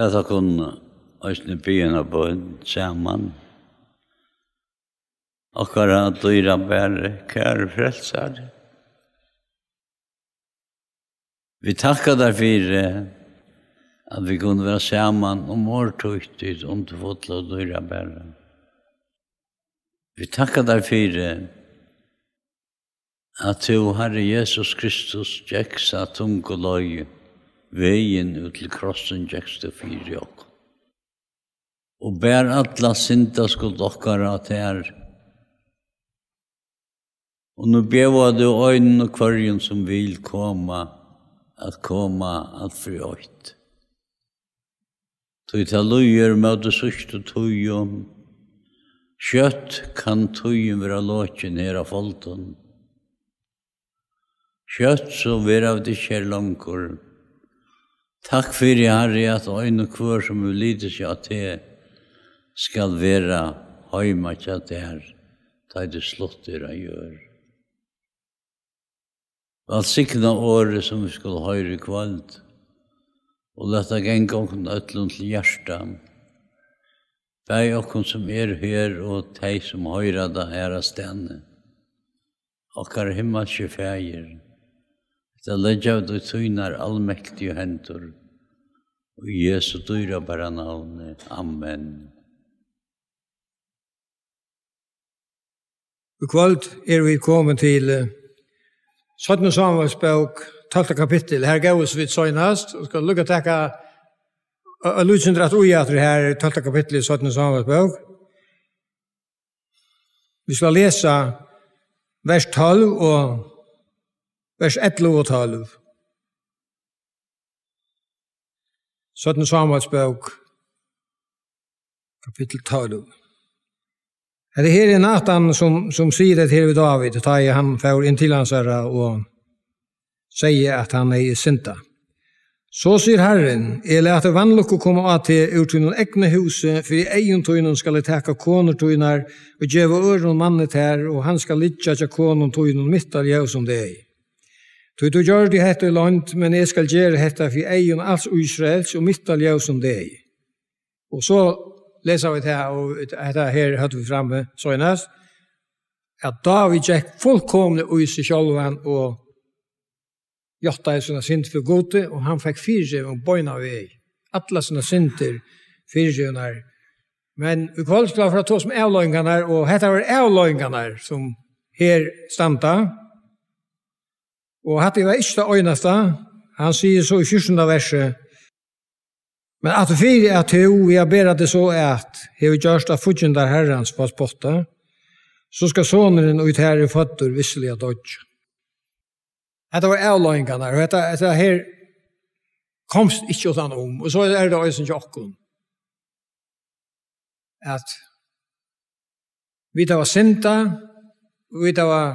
Ja, så kun Østene byen og bøen sammen. Og hver av dyra bære, kære frelser. Vi takker deg for det, at vi kunne være sammen og um måltuktig om du fått lov dyra bære. Vi takker deg for det, du, Herre Jesus Kristus, gjeksa tung og vegin ut til krossen jekste fyri ok. Og bær atla synda skuld okkara at er. Og nú bævo du ein og kvarjun som vil koma at koma at frøyt. Tøy talu yir maðu suðu tøyum. Kjøtt kan tøyum vera lokin her af altan. Kjøtt som vi av av de er kjærlankor, Takk fyrir herri at ein og kvør sum við lítis ja te skal vera heima kja der tæðu sluttir að gjør. Vat sikna orð sum við skal høyrir kvöld og lata ganga okkum öllum til hjarta. og kun sum er her og tæi sum høyrir da er astenn. Okkar himmalski fæir. Da leggja du tøynar allmektig og hendur, og Jesu dyra bara navne. Amen. Og kvalt er vi kommet til uh, eh, Sjøtten og Samuels bøk, talte kapittel. Her gav oss vidt søgnast, og skal lukka takka eh, eh, og lukkje dratt ui at det her talte kapittel i Sjøtten og Vi skal lese vers 12 og vers 11 og 12. 17. Samhalsbøk, kapittel 12. Er det er her i Natan som, som sier det til David, og tar han for inn til hans herre og sier at han er i synta. Så sier Herren, er det at det vannlokket kommer av til uten noen egne huset, for i egen tøyne skal jeg takke kåner tøyner, og gjøre øren og mannet her, og han skal lytte til kåner tøyner mitt av jeg som det er. Tu du gjør det hette land, men jeg skal gjøre hette for jeg om alt Israels og mitt av som um deg.» Og så leser vi det her, og dette her hørte vi fremme søgnest, at da vi gikk fullkomne ui seg selv og gjøtta i sånne synd for gode, og han fikk fire seg og bøyna vi ei. Atle sånne synder fire seg Men vi kvalitet um var for å ta oss med avløyngene, og hette var avløyngene som her standa, Og hatt i er veist det øyneste, han sier så i fyrstunda verset, Men at fyri at hu vi har berat det så at heu gjørst af fudjundar herrans på spotta, så skal sonerin ut her i fattur visselig at dodge. Hetta var avlaingarna, og hetta her komst ikkje ut anna om, um. og så er det òsens jokkun. At vi tar var sinta, vi tar var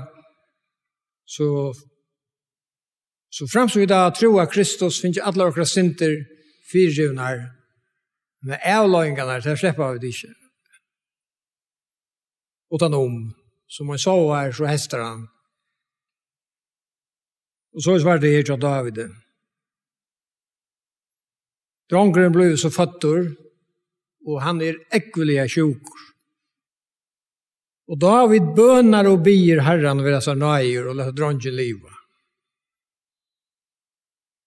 så Så frem som vi da tror at Kristus finner alle akkurat synder fyrtjøvende med avløyngene her, til å slippe av det ikke. Og den om, som han sa her, så hester han. Og så svarte jeg av David. Drongren ble så fattor, og han er ekvelig av tjok. Og David bønner og byr herran ved å være og lette drongren livet.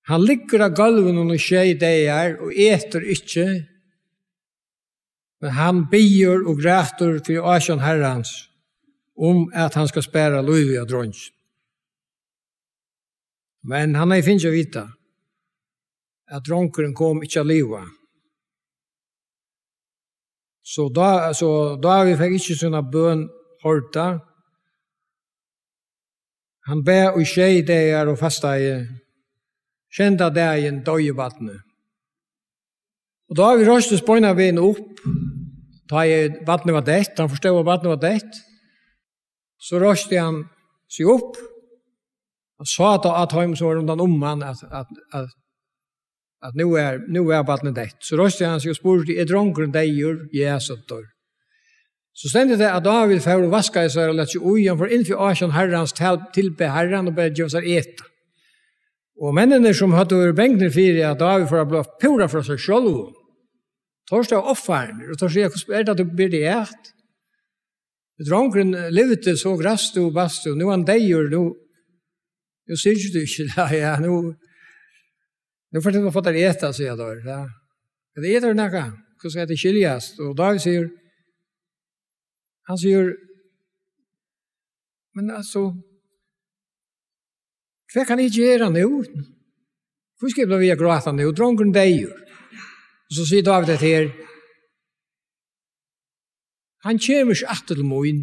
Han ligger av gulven og noen i det her, og eter ikke. Men han bier og græter for å kjønne om at han skal spære lov i og Men han har er finnet å vite at dronkeren kom ikke av livet. Så da har vi fikk ikke sånne bøn hørt Han ber og skje i det her og faste i kjente deg en døg i vattnet. Og da har vi røst og spøyna vinn opp, da jeg vattnet var dett, han forstod hva vattnet var dett, så røst han seg opp, han sa at at han som var rundt om um han, at, at, at, at nå er, nu er vattnet dett. Så røst han seg og spørte, er dronker deg gjør Jesus dør? Så stendte det at David fær og vaska i seg og lett seg ui, han får innfyr asjon herrens tilbe herren og bedre seg etter. Og mennene som hadde vært bengner for at da vi får blå pura fra seg selv, torste er offeren, og torste av hvordan er det at du blir det et? Drongren eh, levde så grast og bast, og nå er han deier, nå, nå syr du ikke det, ja, nå, nå får du få det et, sier jeg da, ja. Men det er det nækka, hvordan er det kyljast? Og da vi sier, han sier, men altså, Hva kan jeg gjøre nå? Hvor skal jeg bli gråta nå? Drongen deg jo. Så sier David et her, han kommer ikke at til moen,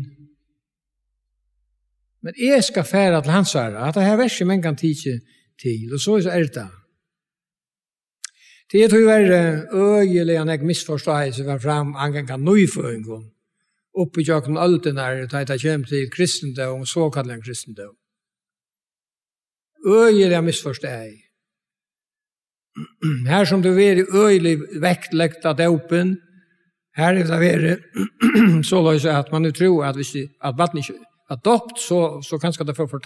men jeg skal fære til hans herre, at det her vers som en kan tige til, og så er det da. Det er jo verre eh, øyelig han ikke misforstår seg var frem angang av nøyføringen, oppe i kjøkken og alt den her, da jeg kommer til kristendom, såkallet kristendom øyelig jeg misforstår jeg. Her som du er i øyelig vektlekt at det er åpen, her er det er så løy så at man nu er tror at hvis det er vattnet ikke er dopt, så, så kan det får for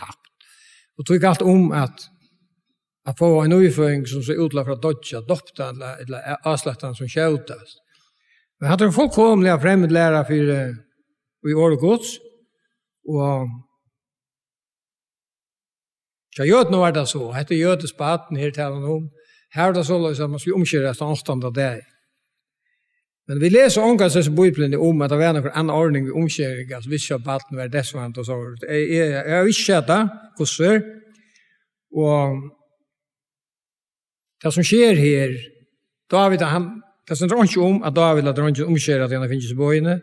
Og tog alt om at at få en uføring som så utla fra dødja, dopta eller avslagte som kjøttast. Men han tog folk kom, lær fremmed lærer for eh, i år gods, og Ja jöt nu var det så. Hette jötes baten här till han om. Här är er det så att man ska omkira efter av Men vi leser om hans dessa om at det var noen annan ordning vi omkira som visste att baten var dessvant och så. Jag visste er. det som sker her, är att det är att det är David det är att det är att det är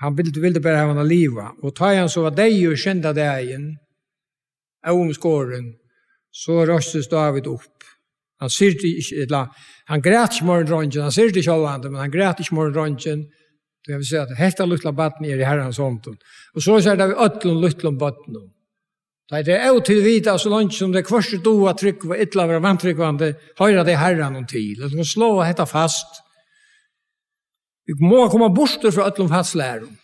att det är att det är att det är att det är Han ville det vill det bara ha en aliva och så vad det är det av om skåren, så røstes David opp. Han sier det ikke, eller han græt ikke morgen rønnen, han sier det ikke alle andre, men han græt ikke morgen rønnen, Det vil si at helt av luttelig bøtten er i herrens hånd. Og så sier det vi øtlen luttelig bøtten. Det er det jo til å så langt som det um er kvørste du trykk, og et eller annet høyra det høyre det herren noen tid. Det kan slå og hette fast. Vi må komme bort fra øtlen fastlæren.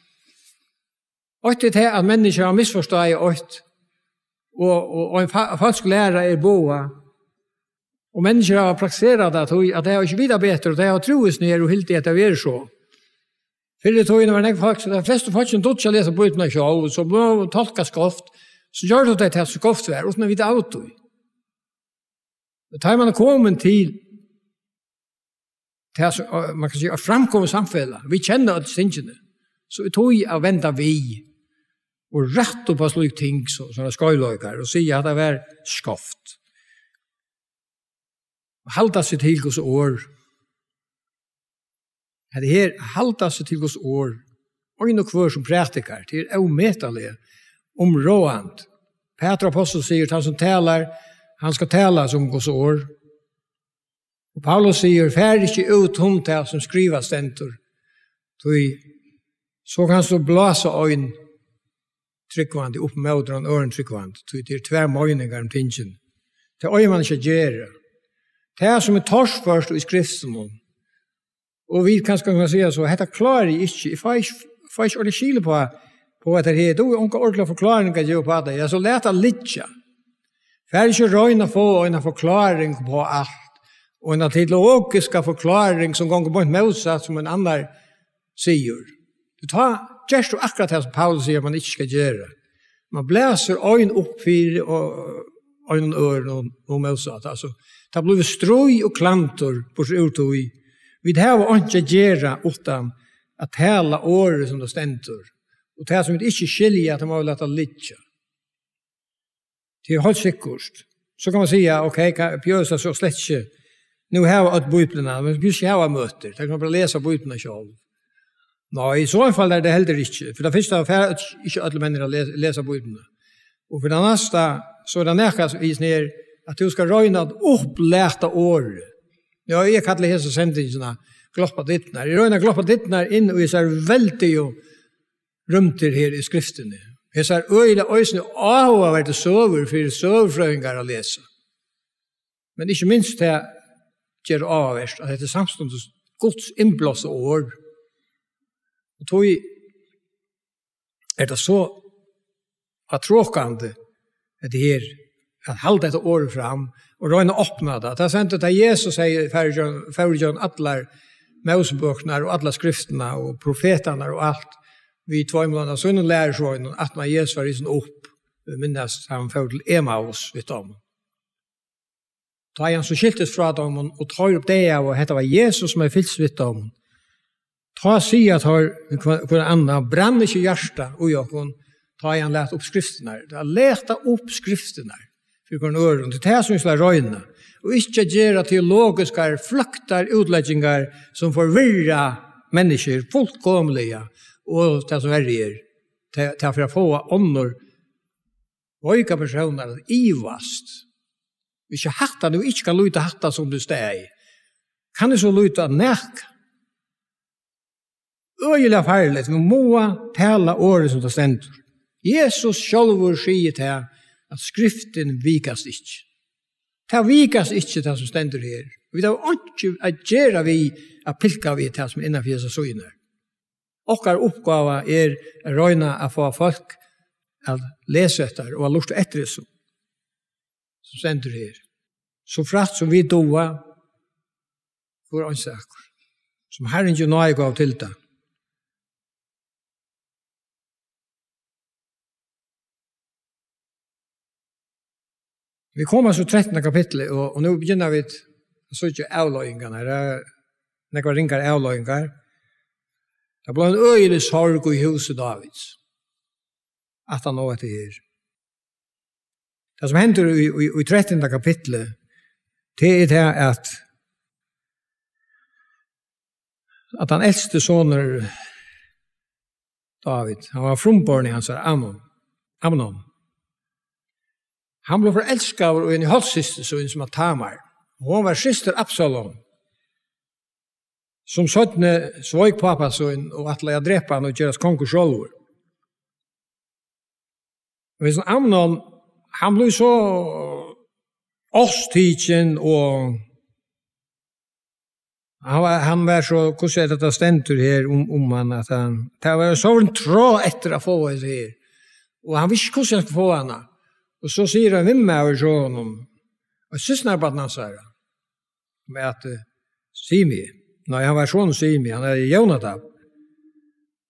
Og til det at mennesker har misforstått og og, en falsk læra er boa, og mennesker har praxerat det, at det er jo ikkje vidarbetur, og det er jo truesnir og hyldighet at vi er så. Fyrir tog inn og var en ekkert falsk, og flest av falskene dødsja leta på uten å sjå, og så må tolka skoft, så gjør du det til at skoftet er, og sånn er vi det avtog. Det tar man å til, til at, man kan si, at framkommer samfellet, vi kjenner alls ingene, så vi tog i å venda vi i og rett opp slik ting som så, er skøyløyker, og sier at det er skoft. Og halda seg til hos år. Det her, halda seg til hos år, og inn og kvør som praktiker, det er omøtelig, områdant. Petra Apostel sier, han som taler, han skal tale som hos år. Og Paulus sier, fær ikke ut hundt her som skriver stentor, så kan du blåse øynene, tryggvandi upp mot den ören tryggvandi. Så det är två mögningar om um tingen. Det är oj man inte gör det. Det som är er tors först och i skriftsen. Och vi kan ska kunna så, det här klarar jag inte. Jag får inte ordentligt kyl på att det här är. Då är unga ordentliga förklaringar att jag på att det är så lätt att lätta. För det är inte röjna få och en förklaring på allt. Och en tidlig åkiska förklaring som gånger på en motsats som en annan säger. Du tar gjerst du akkurat här som Paul sier, man inte ska göra. Man bläser ögon upp för och ögon ör och och så att alltså ta blev strøy och klantor på så ut och i Vi här var inte utan att hela året som då ständor. Och det som inte skiljer att man vill att lägga. Det har helt kost. Så kan man säga okej okay, kan pjösa så släcke. Nu har jag att bo men vi ska ha möter. Det kan man bara läsa på utmanar Nei, i så fall er det heller ikke. For det finnes det fære at ikke alle mennesker leser bøybene. Og for det neste, så er det nækka som viser ned at du skal røyne at opplæta år. Ja, jeg kaller hese sendingsene gloppa dittner. Jeg røyne gloppa dittner inn og jeg ser veldig jo rumter her i skriftene. Jeg ser øyne øyne av å være søver for søverfrøyngar å lese. Men ikke minst det gjør avverst at dette er samståndes gods innblåse året Og tog er det så at tråkande at det er at halde dette året fram og røyne åpna det. Det er sånn at Jesus sier færgjøn alle mausbøkene og alle skriftene og profetene og alt vi tvoi mellom oss og lærer seg at man Jesus var sin opp minnes han fyrir til ema oss vitt om da er han så skiltes fra dem og tar opp det og hette var Jesus som er fyllt vitt om ta sig har för andra brann i hjärta och jag kon ta igen lät upp skrifterna det har läta upp skrifterna för kon ör och det här som ska röna och inte göra teologiska flaktar utläggningar som förvirra människor fullkomliga och det som är ta för att få onnor Oika personer er i vast. Vi hatta, du nu ska luta hatta som du steg. Kan du så luta näka? øyelig affærlig, vi må tala året som det stender. Jesus selv sier til at skriften vikas ikke. Det vikas ikke til det som stender her. Vi tar ikke å gjøre vi, å pilka vi til det som innenfor Jesus søgner. Okkar oppgave er å røyne å få folk å lese etter og å lukte etter det som, som stender her. Så fratt som vi doa, for ansaker, som Herren gjør nøye gav til det. Vi kommer så trettende kapittel, og, og nå begynner vi så ikke avløyngene her. Når jeg ringer avløyngene Det ble en øyelig sorg i huset Davids. At han nå etter her. Det som hender i, i, i 13. kapittelet, det er det at at han eldste soner David, han var frumborn i hans Amnon. Amnon. Han ble forelsket og en halssiste så en som var Tamar. Og hun var syster Absalom. Som søttene svøk pappa så en og at leia drepa han og gjøres konkurs sjolver. Men som Amnon, han ble så åstidkjen og han var, han var så, hvordan er dette stentur her om, om han, at han, det var så en tråd etter å få henne her. Og han visste hvordan han skulle få henne. Mm. Og så sier han himme og sjå honom, og syns han er at han sier, med at eh, Simi, nei han var sjån Simi, han er i Jonatab.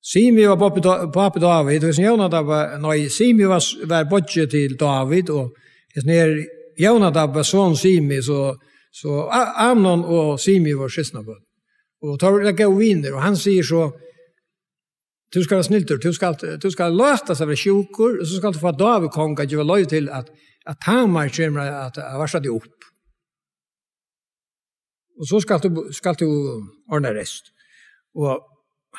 Simi var på David, og sier Jonatab var, nei Simi var, var bodje til David, og sier er Jonatab var sjån Simi, så, så Amnon og Simi var sjån og tar vi lakka er viner, og han sier så, Du skal være snilltur, du skal, du skal løtas av sjukur, og så skal du få David kong at du var løy til at, at Tamar kommer at, at varsla deg opp. Og så skal du, skal du ordna rest. Og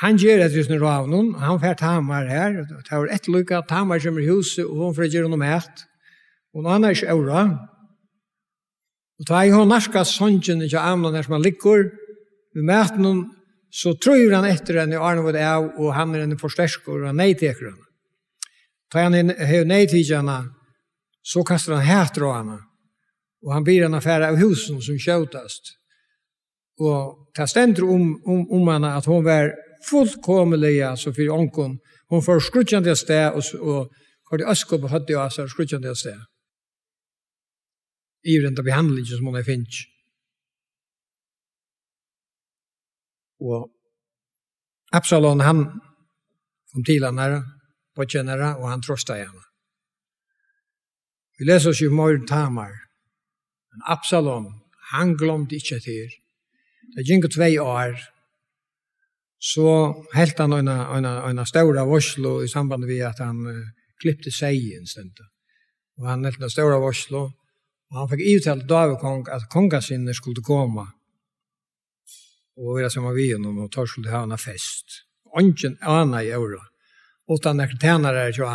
han gjør et rysne ravnum, han fyrir Tamar her, det var et lukka, Tamar kommer i huset, og hun fyrir gjer hun mæt, og hun anna er ikke eura. Og ta i hun narska sondjen, ikke av amnan her som han likkur, vi mæt noen så tror han etter henne i Arnevod av, og han er en forstersk, og han neiteker henne. Tar han inn høy neitid henne, så kaster han hæter av henne, og han blir en affære av husen som kjøtast. Og ta stendt om, um, om, um, om um henne at hun var fullkomelig, altså for ånken, hun får skruttjende av sted, og, og det øske på høttet av seg, skruttjende sted. Iverent av behandlingen som hun har finnet. Og Absalon, han kom til han her, på kjennere, og han trostet hana. Vi leser oss i morgen tamar. Men Absalon, han glomte ikke til. Det gikk tvei år, så helt han en, en, en større varslo i samband med at han uh, klippte seg i en stund. Og han helt en av varslo, og han fikk ut David kong at konga sinne skulle koma og vi er som vi er og tar skulde høyene av fest. Ånden anna jeg euro. Og da er er så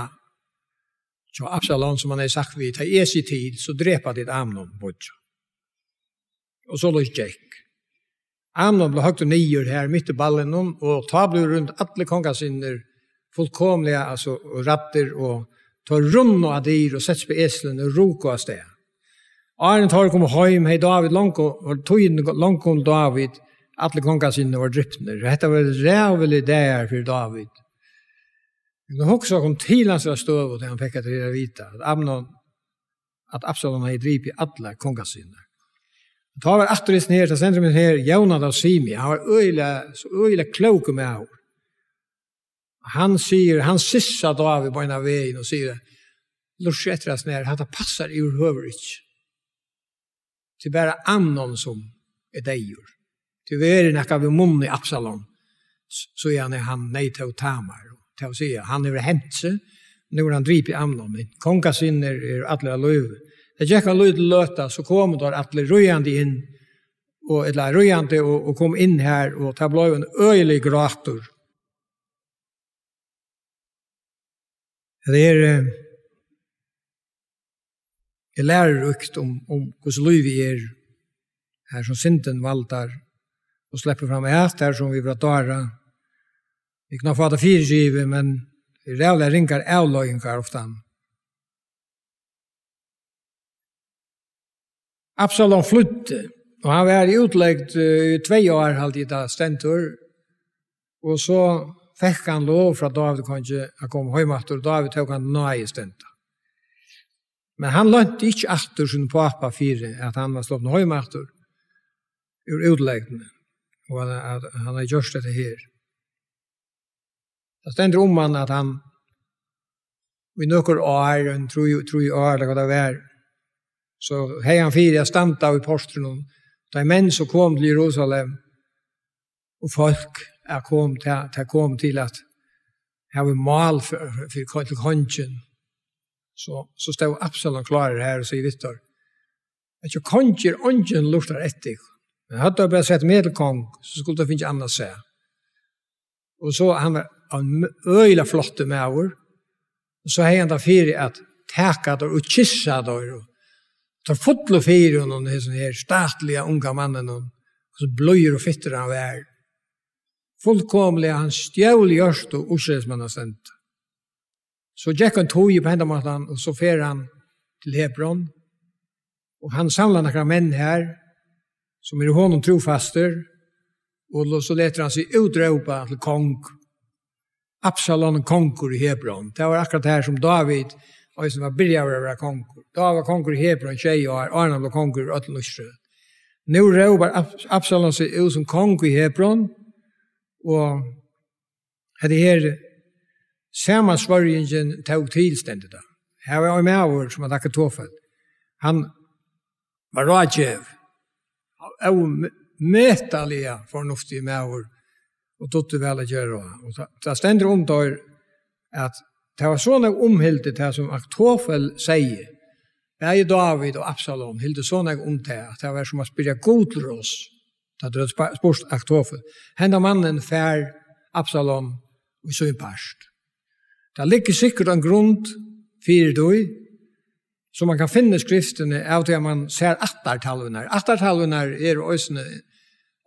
så Absalon som han er sagt vid ta es i tid, så drepa ditt Amnon bort. Og så løs Jack. Amnon ble høyt og nyer her midt i ballen og ta blod rundt alle kongasinner fullkomlig fullkomliga alltså rappter og ta rundt og adir og setter på eslen og roker av stedet. Arne tar kommer heim, hei David, langkom, David, alle kongene sine var drypner. Dette var rævel ideer for David. Men det var også om tilhans var støv, og han fikk at det vita, at Amnon, at Absalom hadde drip i alle kongene sine. Det var atterisen her, det sendte min her, Jonad av Simi, han var øyla, så øyla klok med av. Han sier, han sissa David på en av veien og sier, Lurs etter hans passar i hver høver ikke. Det er Amnon som er deg Til vi er nekka vi munni Absalom, så gjerne han nei til tamar, ta meg, han er hent seg, er han drip i Amnon, men konga sin er, er atle Det gikk av løy løta, så kom då atle røyande inn, og et la røyande, og, kom inn her, og ta blei en øylig grator. Det eh, er jeg lærer økt om, um, om um hvordan løy vi er, her som synden valdar, og slipper fram et der som vi vil døre. Vi kan få det fire skive, men det er veldig ringer av løgninger ofte. Absalom flytte, og han var utleggt i eh, uh, tve år halvtid av stentor, og så fikk han lov fra David kanskje å komme hjemme etter, og David tok han nøy i stenta. Men han lønte ikke etter sin pappa fire, at han var slått hjemme etter, ur utleggene og han at han har gjort dette her. Det stendur om um han at han vi nokkur år og tru tru år og der var så hei han fire jeg stanta i postrun og er menn som kom til Jerusalem og folk er kom til ta kom til at ha vi mal for for til kongen så så stod Absalom klar her og så i at Att ju konjer ungen luftar ettig. Men hadde jeg bare sett medelkong, så skulle det finnes annars seg. Og så han var en øyla flotte med over. Og så hei han da fyri at teka der og kyssa der og ta fotlo fyri og noen hesson her statliga unga mannen og så bløyer og fytter han vær. Fullkomlig han stjævlig görst, og ursresmann har Så Jack han tog i på enda og så fyrir han til Hebron og han samlade nakra menn her som er honom trofaster, og så leter han seg utropa til kong, Absalon konkur i Hebron. Det var akkurat det her som David, og som var byrja over å være konkur. David var konkur i Hebron, tjei og er, Arne var konkur i Øtlen og Nå råber Absalon seg ut som konkur i Hebron, og hadde her samme svarjengen tog tilstendet da. Her var jeg med over som hadde akkurat Han var rådgjøv, av metallige fornuftige maur, og tog vela å Og ta stender om um det at ta var sånne omhilde til som Aktofel sier, det er David og Absalom, hilde sånne om ta at var som å spille god til oss, da det var spørst Henda mannen fær Absalom og så i parst. Det ligger sikkert grund fyrir du, Så man kan finne skriftene av det man ser attartalvunar. Attartalvunar er åsene,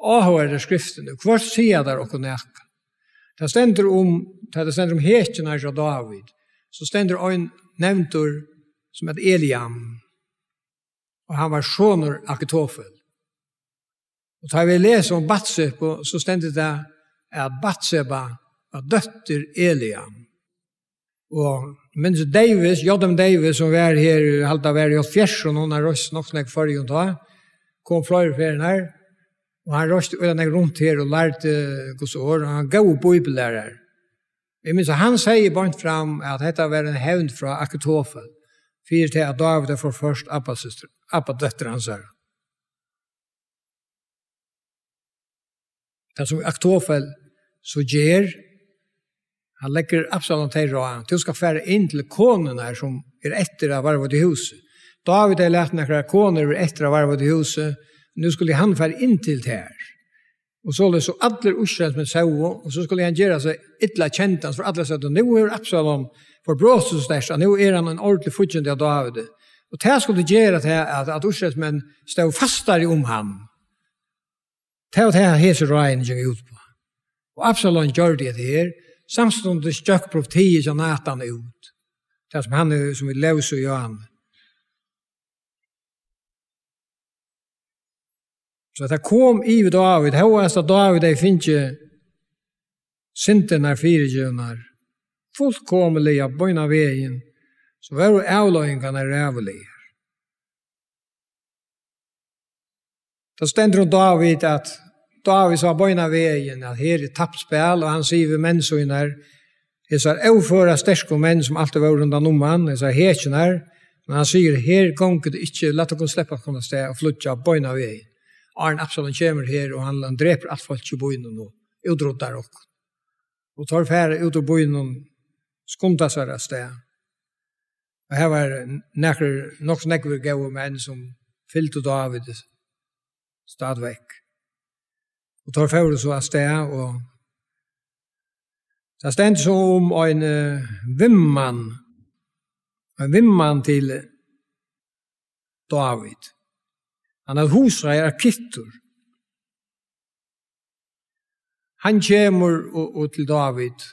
aha er det skriftene, kvart sida der okon eka. Ta stendur om, um, ta stendur om um hetjene av David, så stendur en nevntur som et Eliam, og han var sjåner Akitofel. Og ta vi lesa om um Batsebo, så stendur det at Batseba var døtter Eliam. Og mens Davis, Jodham Davis, som var her, halte av i fjers, og noen har røst nok snakk for i ta, kom flere ferien her, og han røst uden jeg rundt her og lærte hos år, og han gav bøybelærer. Jeg minns at han sier bort frem at dette var en hevn fra Akutofel, fyrir til at David er for først appadøtter hans her. Det som Akutofel så gjør, Han lägger Absalom till råd. Han ska färra in till konen här som är efter att ha i huset. David har lärt några koner över efter att ha i huset. Nu skulle han färra in till det här. Och så är så att det ursäkt med sig. Och så skulle han göra sig ett lätt För att så nu är Absalom för brås och sådär. Nu är er han en ordentlig fortjänst av David. Och det här skulle göra det här att, att ursäkt med sig fastare om han. Det här är så det här är så att det är det det Samstånd är stöp på tio som äter han ut. Det som han är er- som vill er løs och göra han. Så det kom i vid David. Här var David är fint ju. Sinten är fyra djurnar. Folk kommer att lägga på Så var det att jag kan lägga på en av David at da vi sa bøyna vegen, at her er tappspel, spil, og han sier vi mennsøgner, jeg sa, jeg fører sterske menn som alltid var rundt noen mann, jeg sa, hekjener, men han sier, her gonger det ikke, la dere slippe å komme sted og flytte av bøyna vegen. Arne Absalon kommer her, og han, dreper alt folk i bøyna nå, utrotter dere. Og tar fære ut av bøyna, skumta seg av sted. Og her var nekker, nok nekker gøy menn som fyllte David stadvekk. Og tar fører så av sted, og det er stendt som om um en eh, vimman, en vimman til eh, David. Han er husreier av er kittur. Han kommer og, og til David,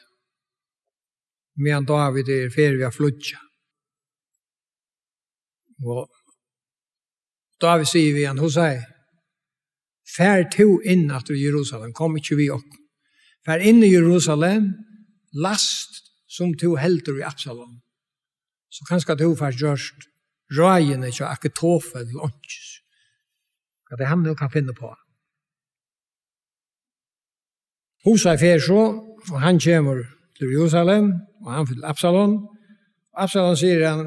medan David er ferdig av flutja. Og David sier vi igjen, hos hei, fær to inn at du Jerusalem, kom ikke vi opp. Fær inn i Jerusalem, last som to helter i Absalom. Så kanskje to fær gjørst røyene til akketofen til åndsjes. Hva det er nå kan finne på. Hosa fær så, og han kommer til Jerusalem, og han fyller Absalom. Absalom sier han,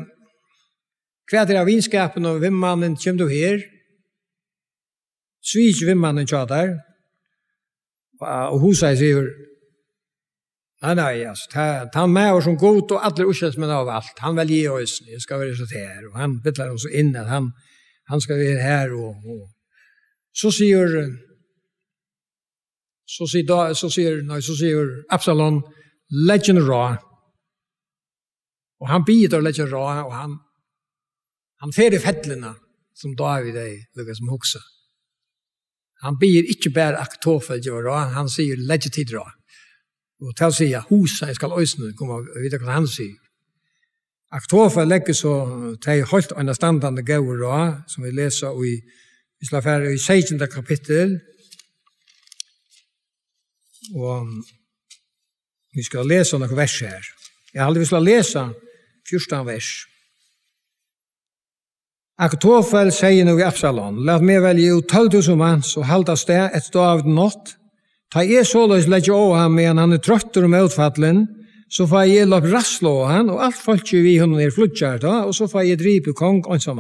hva er det av vinskapen og vimmannen kommer du her? Hva Svíkj vi mann en tjadar, og hú sæg sigur, Nei, nei, altså, ta, han med oss som god og alle utkjøpsmenn av alt. Han vil gi oss, jeg skal være så her. Og han betaler oss inn at han, han skal være her. Og, og. Så sier, så sier, da, så sier, nei, så sier Absalon, legend ra. Og han bidrar legend ra, og han, han fer i fettlene som David er, lukket som um hokser. Han blir ikke bare aktofel, han sier legge tid dra. Og til å si at huset, skal øsne, kommer jeg vite hva han sier. Aktofa legger så til å holde en standende gøy dra, som vi leser i, vi slår færre i 16. kapittel. Og vi um, skal lesa noen vers her. Jeg har vi skal lese 14 vers. Akutofel sier nu i Absalon, lat meg velge ut 12.000 manns og halda sted et stå av den nått. Ta jeg såløys legge av ham medan han er trøttur om um utfattelen, så får jeg lopp rassle av han, og alt folk er vi hundene er flutkjært da, og så får jeg drip kong og So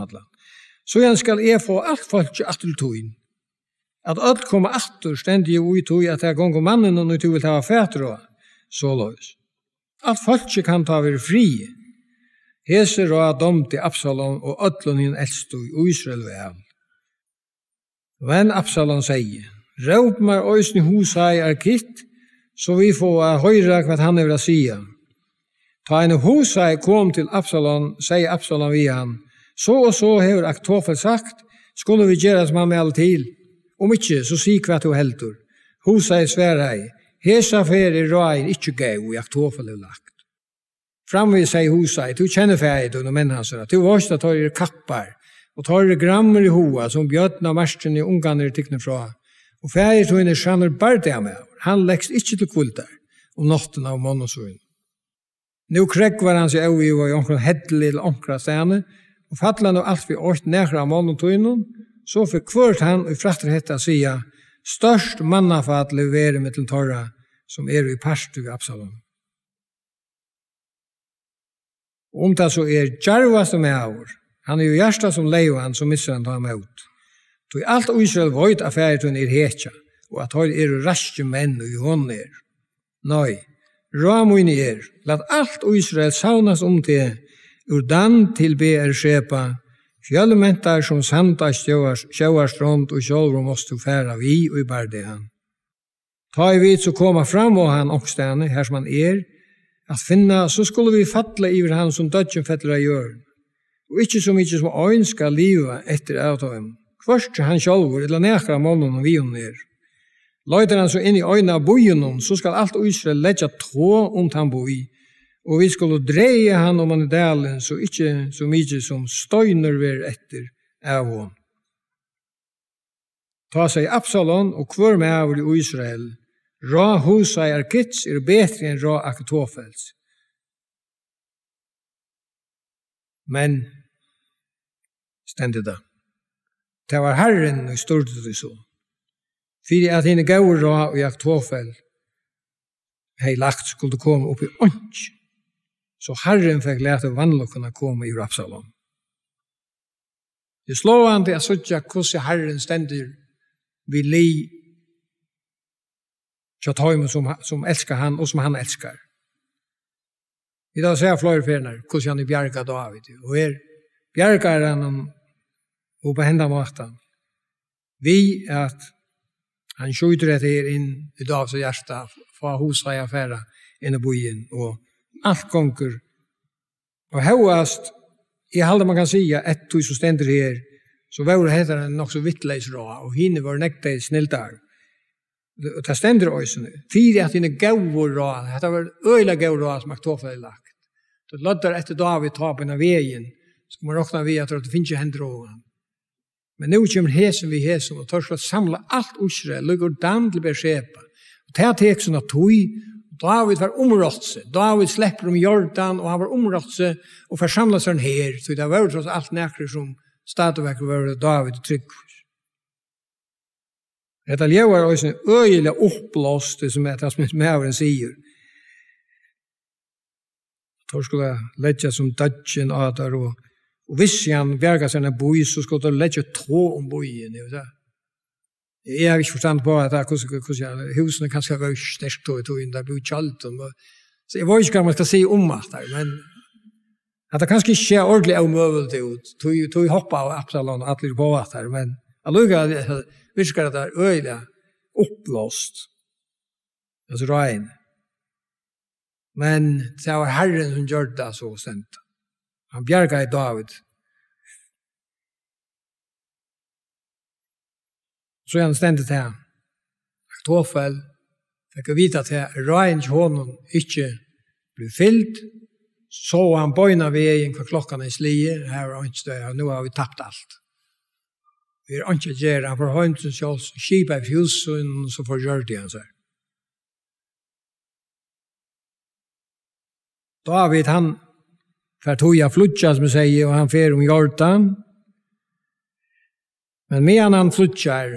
Så jeg skal jeg få alt folk er atle toin. At alt kommer atle stendig ui toi at jeg gong og mannen og nu tog vil ta fætru. Alt folk er kan ta fri fri fri Hese rå dom til Absalom og ötlun hinn í i Israel vel. Venn Absalom sier, Råp mar òsni husai er kitt, så vi a høyra hva han er vil sia. Ta en husai kom til Absalom, sier Absalom við han, så og så hever Aktofel sagt, skulle vi gerast som han vel til, om ikkje så si hva du heldur. Husai sverai, hese affer i rå er ikkje gau i Aktofel er lagt framvis seg husa, du kjenner feit under mennesene, du vars da tar er kappar, og tar er grammer i hoa, som bjøtna marsjen i ungan er tikkne fra, og feit hun er skjønner bare det med, han leks ikkje til kvultar, om nottena og månesuin. Nå krekk var hans seg evig i hva i omkran heddelig eller omkran stene, og fattel han og alt vi åkt nekra av månetuinen, så fikk kvart han i frakter hetta sia, størst mannafatle veri mittel torra, som er i parstu i Absalom. Om det så er djarva som avur. han er jo gjersta som leio han som misser han ta ham ut. Du er alt Israel vøyt af fyrir er hetja, og at høy er raske menn og johon er. Nei, Ramun og er, lat allt Israel saunas om um te, ur dan til be er skepa, fjallum entar som samta sjøar og sjøar og sjøar og sjøar og sjøar og sjøar og sjøar og sjøar og sjøar og sjøar og sjøar at finna, så skulle vi falla iver han som dødgen fettler av jørn, og ikkje som ikkje som øyn skal liva etter avtøyen. Kvørst han sjálfur illa nekra månen og vi hun er. Løyder han så inn i øyn av bojen hon, så skal alt uysre letja tå om um han boi, og vi skulle dreie han om han i dalen, så ikkje som ikkje som støyner ver etter av Ta seg Absalon og kvør med av Israel, Ra husa er kits er betri enn ra akke Men Men, stendida. Ta var harren og sturtu til så. Fyrir at henne gaur ra og i tofel tåfæl hei lagt skulle du komme oppi ondj. Så harren fækk lea til koma í komme i Rapsalom. Du slåv an suttja kussi harren stendir vi lei Så tar som, som elskar han og som han elskar. Vi tar seg flere fjerner, hvordan han er bjerget av David. Og er bjerget han om um- og på hendene Vi är at han skjuter etter her inn i dag til hjertet fra hos hva jeg inn i byen. Og alt konger. Og høyest, i halde man kan säga ett tusen stender her, så var det hendene nok så vittleis råd, og henne var nektet snilltag ta stendur eisini. Fíri at ina gauvur ráð. Hetta var øyla gauvur ráð sum aftur lak. Ta lottar eftir David við av vegin. Skum man okna vi at ta finnja hendra. Men nú kemur hesen við hesen, og ta skal samla alt úrsre, lukur dam til t'a Ta teksa na tui. David var umrottse. David slipper om um Jordan og han var umrottse og forsamlet seg her. Så det var tross alt nekker som stadigvæk var David trygg. Eta lever er en öjlig upplåst, det som är det som är med vad den säger. Tor skulle lägga som dödgen av det och Og hvis han verga sin boi, så skal du letja tå om um boien, da. Jeg har ikke forstand på at husene kan skal være sterk tå i tå inn, det blir kjalt. Så jeg var ikke gammel skal si om men at det kanskje ikke er ordentlig av møvel ut. Tå i hoppa av på men Vi skal det der øyla opplåst. Det er røyne. Er Men det var Herren som gjør det så sent. Han bjerga i David. Så er han stendet til han. Jeg tror vel, for jeg kan vite at det er røyne hånden ikke ble fyllt. Så han bøyna vi igjen for klokkene er i slier. Her var han ikke støy, og nå har vi tapt alt. Ja. Vi er ikke gjerne, han får høyne til seg også, kjipa i fjusen, så får gjør det han sier. David, han, for tog jeg flutja, som vi sier, og han fer om um hjortan, men medan han flutjar,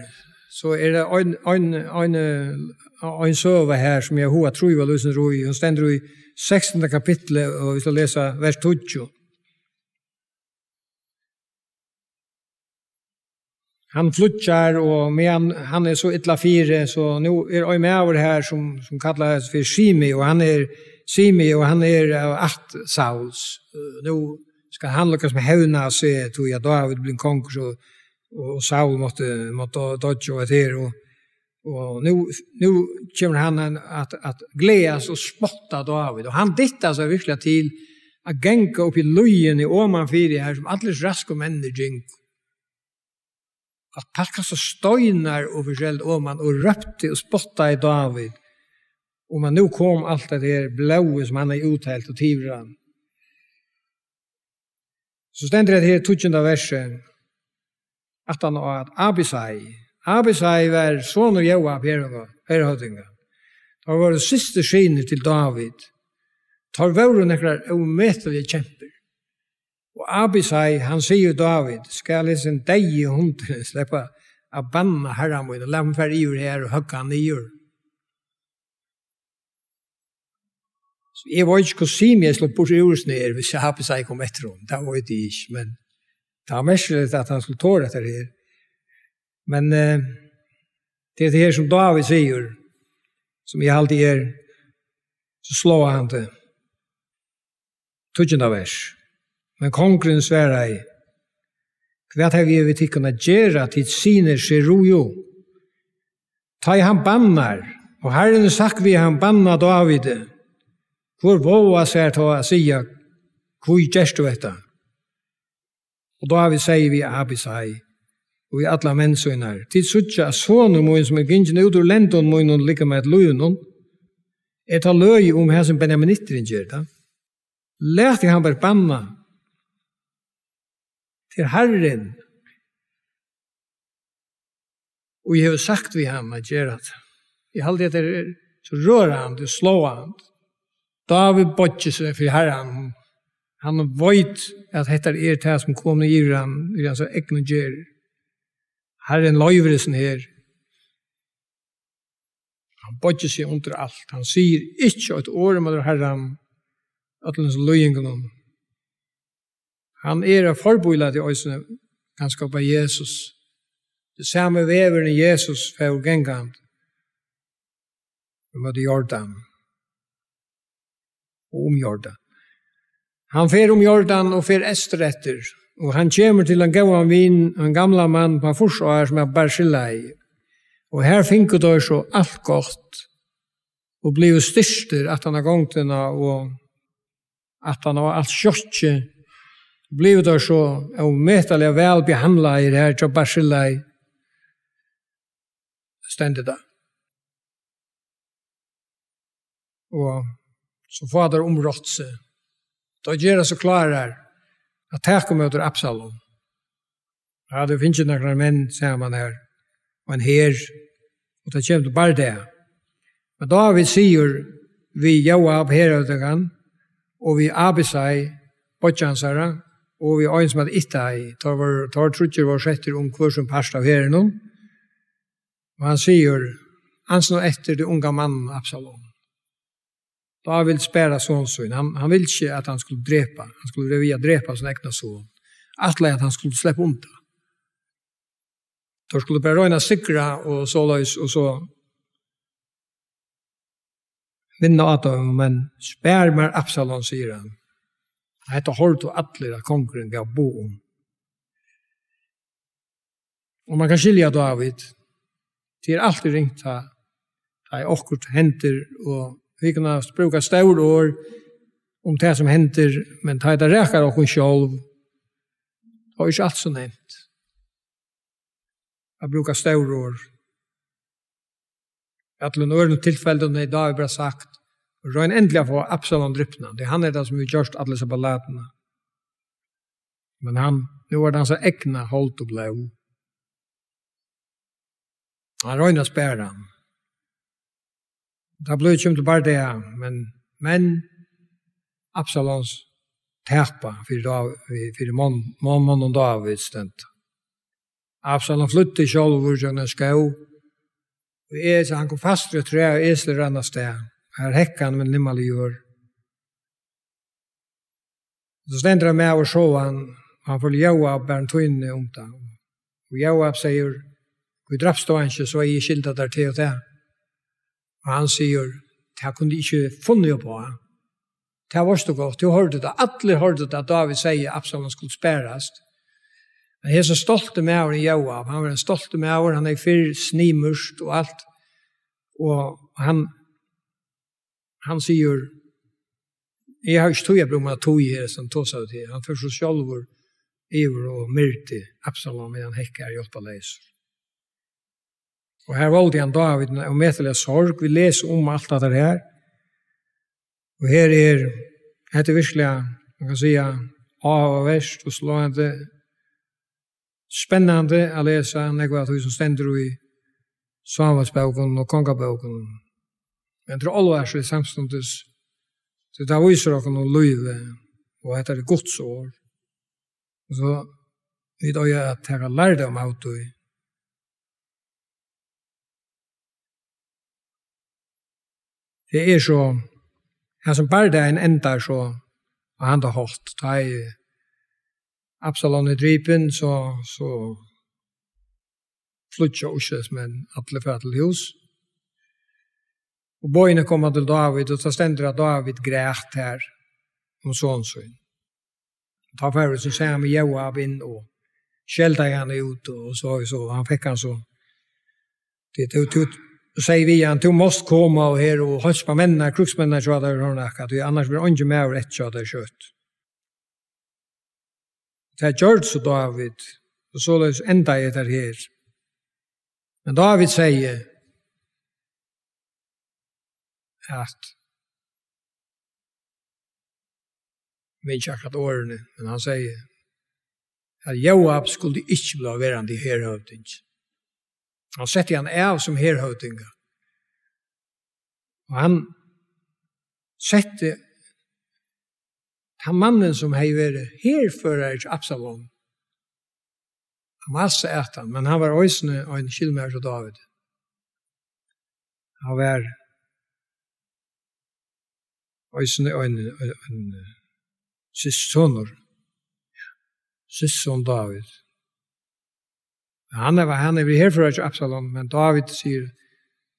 så er det en, søve her, som jeg hoa tror jeg var løsende roi, hun stender i 16. kapittel, og vi skal lese vers 20. han flutjar og men han er så illa fire så nu er oi med over her som som kallast for Simi og han er Simi og han er av at Sauls eh, nu skal han lukkast med hevna og se to ja David blir kong så og Saul måtte måtte dodge over her og og nu nu kjem han at at gleas og spotta David og han dittar så virkelig til a genka upp i løyen i Åman 4 her som alles raske mennene att tacka så stöjnar över själv om man och röpte och spotta i David. Och um man nu kom allt det här blå som han har gjort og och tidigare. Så ständer det här tuggande verset. Att han har at Abisai. Abisai var sån och jag var och Det var vår siste skiner till David. Det var vår og omöter vi kjempe. Og Abisai, han sier David, skal jeg liksom deg i hunden slippe av banna herra min, og la meg i gjøre her og høkka han i gjøre. Så jeg var ikke kusim, jeg slå bort i ursne her, hvis jeg hape kom etter henne, det var det ikke, men det var mest litt at han skulle tåre etter her. Men eh, det er det her som David sier, som jeg alltid gjør, så slår han det. Tudjen av vers. Men kongren svære ei, hva er vi vi til kunne gjøre til sine skjerujo? Ta i han bannar, og herren er sagt vi han banna David, hvor våa svære ta å si, hvor gjerst du etter? Og David sier vi Abisai, og vi alla mennesøyner, til suttje av sånne møyen som er gynnsjene ut ur lenton møyen og med et løyen noen, er ta om um her som Benjamin Itterin det. han bare banna, til Herren. Og jeg har sagt vi ham at gjør at jeg har det er så rør han, det slå han. Da har vi seg for Herren. Han har vært at dette er det som kommer i Iran, i den som ikke gjør. Herren lever det her. Han bøttet seg under alt. Han sier ikke at året med um Herren at det er om Han er a forboilat i oisne, han skapa Jesus. Det samme vever enn Jesus fæg gengant, om at er Jordan, og om Jordan. Han fer om Jordan og fer ester etter, og han kjemur til en gau av vin, en gamla mann på forsvar som er Barsilei. Og her finkut oi så alt godt, og blei styrster at han har gongtina, og at han har alt kjortje, blev det så av mestalig vel behandlet i det her til Barsilla i stendet da. Og så får det området seg. Da gjør det så klare her at takk om Absalom. Ja, det finnes ikke noen menn, sier man her, og en her, og det kommer til bare det. Men da vi sier vi av herøtegan, og vi Abisai, Bocchansara, og vi er ein som at itta ei, tar trutjer vår sjetter om kvar som um past av her no. Og han sier ans etter det unga mannen Absalom. Da vil spæra sån han, han vil ikke at han skulle drepa, han skulle revia drepa sin egna sån. Atle at han skulle slippe ond da. Da um skulle bare røyna sikra og så løys og så vinna at men spær med Absalom, sier han, Hetta heter Hort og Atler, at kongren gav bo um. Og man kan skilja David, det er alltid ringt ha, det er okkurt hendir, og vi kan bruka staur år om um det som hendir, men det er og okkur sjolv, og ikke alt så nevnt. Jeg bruka staur år. Jeg tror noen tilfellene i dag har sagt, Och endelig äntligen få Absalom drypna. Det är han är er den som vi görs till alla sabbalaterna. Men han, nu var er det han som äckna holdt og blev. Han rån äntligen spär han. Det har blivit kymt det är Men Absaloms täpa fyrir David, för mån, mån, mån och David stämt. Absalom flyttade i kjolvård och skog. Han kom fast och Han kom fast och trädde i Esler och annars där er hekkan men limmal gjør. Så stendra med og sjå han, og han følger Joab og bæren tog inn i omta. Og Joab sier, vi drapst han ikke, så er jeg skilda der til og til. Og han sier, det har kunne de ikke funnet på. Det har vært så godt, du hørte det, alle hørte det at David sier at Absalom skulle spärast. Men jeg er så stolt med over Joab, han var en stolt med over, han er fyr snimurst og alt. Og han, han sier, jeg har ikke tog jeg brommet tog her, som tog seg til, han først og selv var iver og myrte Absalom, men han hekker hjelp av leis. Og her valgte han David, av med til sorg, vi leser om um alt det her, og her er, etter virkelig, man kan si, av og verst, og slående, spennende å lese, enn jeg var til som stender i samarbeidsbøkene og kongarbøkene, Men tror allu er så i samståndes. Så det er viser dere noen og at det er gott sår. Og så vet jeg at jeg har lært om alt du. Det er så, han som bare det er en enda så, og han har holdt, da er Absalon i drypen, så, så flyttet jeg også, men alle fra Og bøyene kommer til David, og så stender at David græt her, om sånn sånn. Og ta færre, så ser han med Joab inn, og skjelte han ut, og så, og så, han fikk han så. Det er ut, og så sier vi han, du måst komme og her, og høst på mennene, kruksmennene, så hadde hun ikke, annars blir ikke med og rett, så hadde kjøtt. Det er gjort så David, og så løs enda i er det her. Men David sier, at vi ikke akkurat årene, men han sier at Joab skulle ikke blå være i de herhøvding. Han setter han av som herhøvding. Og han setter han mannen som har vært herfører i Absalom. Han var så etter, men han var også en kjellmærk av David. Han var eisen en, en, en sist sønner, David. Han er, han er her for Absalom, men David sier,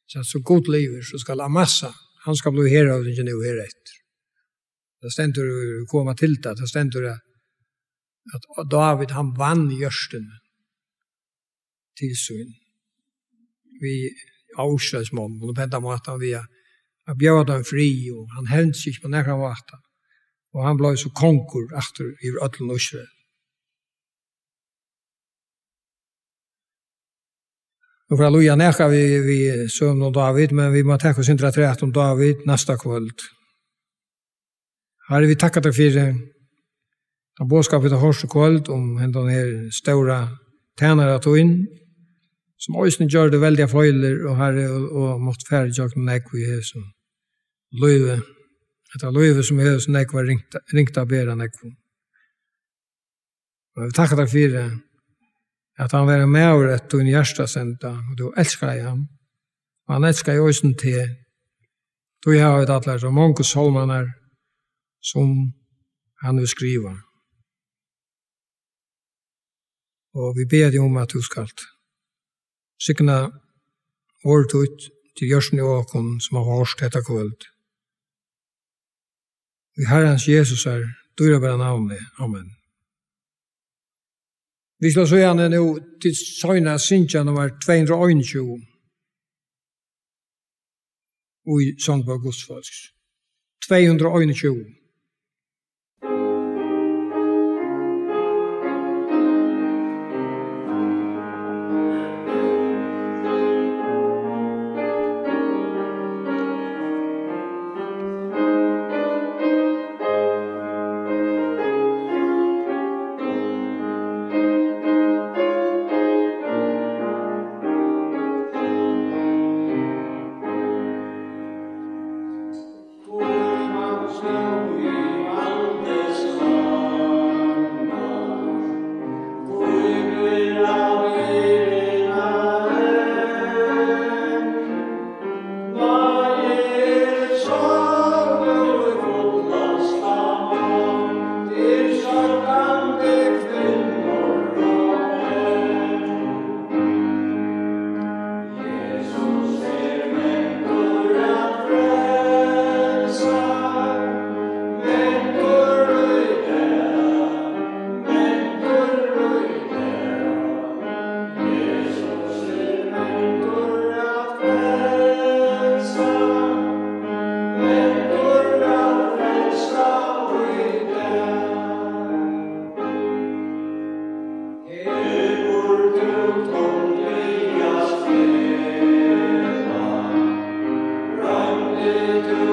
så, så god lever, så skal Amasa, han skal bli her av den ikke noe her etter. Det stender å til det, at, at David han vann gjørsten til sønn. Vi avslagsmål, og nå pentet måtte via Han bjør den fri, og han hendte seg på nærkene vatten. Og han ble så konkur etter i Øtlen og Nå får jeg lov igjen vi, vi søvn om David, men vi må tenke oss intra trett om David neste kvöld. Her er vi takket deg for den båtskapet av hårste kvöld om den her store tænere at inn, som også gjør det veldig fløyler, og her og, og måtte ferdig jo ikke noe vi har sånn løyve, etter løyve som er så nekva ringta bera nekva. Og jeg vil takke deg at han var med over et tunn hjersta senda, og du elskar jeg ham, og han elskar jeg også til, du har allar tatt lær, og mange solmaner som han vil skriva. Og vi ber deg om at du skal sikna året ut til hjørsten okkun åkken som har hørst etter kvöldt. Vi har hans Jesus her, dyrer bare navnet. Amen. Vi skal se henne nå til søgnet av Sintja nummer 221 og i sang på Guds 221. you.